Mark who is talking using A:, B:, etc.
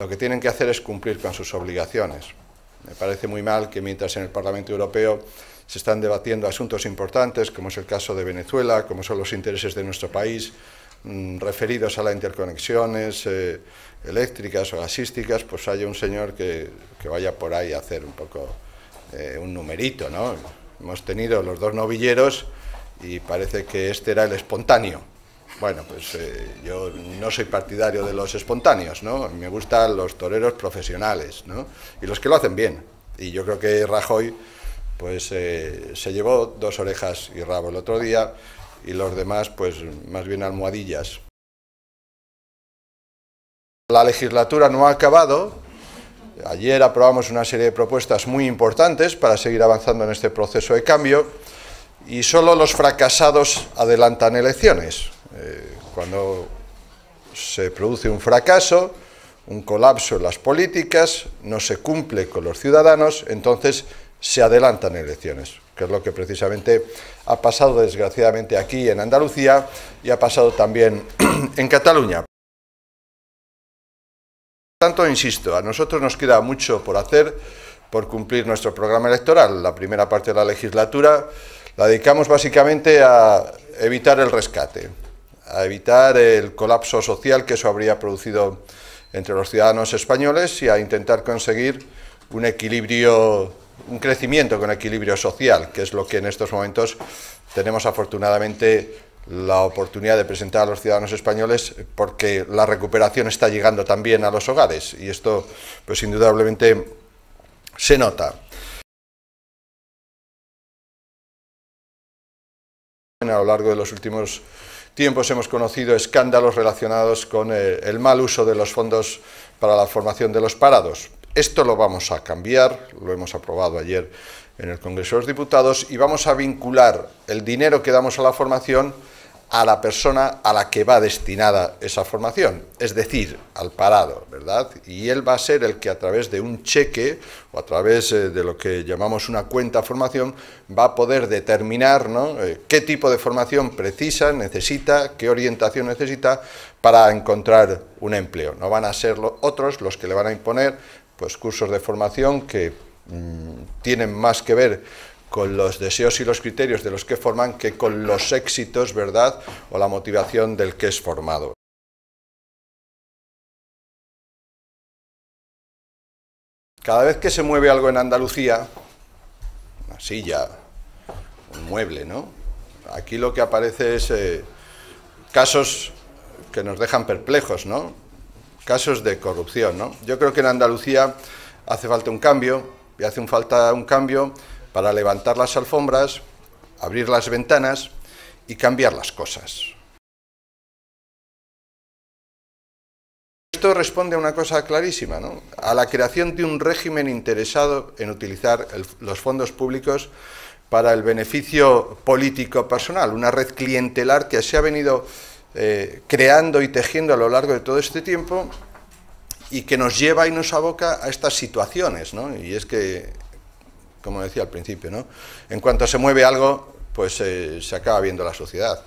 A: Lo que tienen que hacer es cumplir con sus obligaciones. Me parece muy mal que mientras en el Parlamento Europeo se están debatiendo asuntos importantes, como es el caso de Venezuela, como son los intereses de nuestro país, mm, referidos a las interconexiones eh, eléctricas o gasísticas, pues haya un señor que, vaya por ahí a hacer un poco eh, un numerito, ¿no? Hemos tenido los dos novilleros y parece que este era el espontáneo. Bueno, pues eh, yo no soy partidario de los espontáneos, ¿no? Me gustan los toreros profesionales, ¿no? Y los que lo hacen bien. Y yo creo que Rajoy, pues eh, se llevó dos orejas y rabo el otro día y los demás, pues más bien almohadillas. La legislatura no ha acabado. Ayer aprobamos una serie de propuestas muy importantes para seguir avanzando en este proceso de cambio y solo los fracasados adelantan elecciones. Eh, cuando se produce un fracaso, un colapso en las políticas, no se cumple con los ciudadanos, entonces se adelantan elecciones, que es lo que precisamente ha pasado desgraciadamente aquí en Andalucía y ha pasado también en Cataluña. tanto, insisto, a nosotros nos queda mucho por hacer por cumplir nuestro programa electoral, la primera parte de la legislatura. La dedicamos básicamente a evitar el rescate, a evitar el colapso social que eso habría producido entre los ciudadanos españoles y a intentar conseguir un equilibrio, un crecimiento con equilibrio social, que es lo que en estos momentos tenemos afortunadamente la oportunidad de presentar a los ciudadanos españoles porque la recuperación está llegando también a los hogares y esto pues indudablemente se nota. a lo largo de los últimos tiempos hemos conocido escándalos relacionados con eh, el mal uso de los fondos para la formación de los parados. Esto lo vamos a cambiar, lo hemos aprobado ayer en el Congreso de los Diputados, y vamos a vincular el dinero que damos a la formación a la persona a la que va destinada esa formación, es decir, al parado, ¿verdad? Y él va a ser el que a través de un cheque o a través eh, de lo que llamamos una cuenta formación va a poder determinar eh, qué tipo de formación precisa, necesita, qué orientación necesita para encontrar un empleo. No van a ser otros los que le van a imponer pues, cursos de formación que mm, tienen más que ver con los deseos y los criterios de los que forman que con los éxitos, ¿verdad? O la motivación del que es formado. Cada vez que se mueve algo en Andalucía, una silla, un mueble, ¿no? Aquí lo que aparece es eh, casos que nos dejan perplejos, ¿no? Casos de corrupción, ¿no? Yo creo que en Andalucía hace falta un cambio, y hace falta un cambio para levantar las alfombras, abrir las ventanas y cambiar las cosas. Esto responde a una cosa clarísima, ¿no? a la creación de un régimen interesado en utilizar los fondos públicos para el beneficio político personal, una red clientelar que se ha venido eh, creando y tejiendo a lo largo de todo este tiempo y que nos lleva y nos aboca a estas situaciones. ¿no? Y es que como decía al principio. ¿no? En cuanto se mueve algo, pues eh, se acaba viendo la sociedad.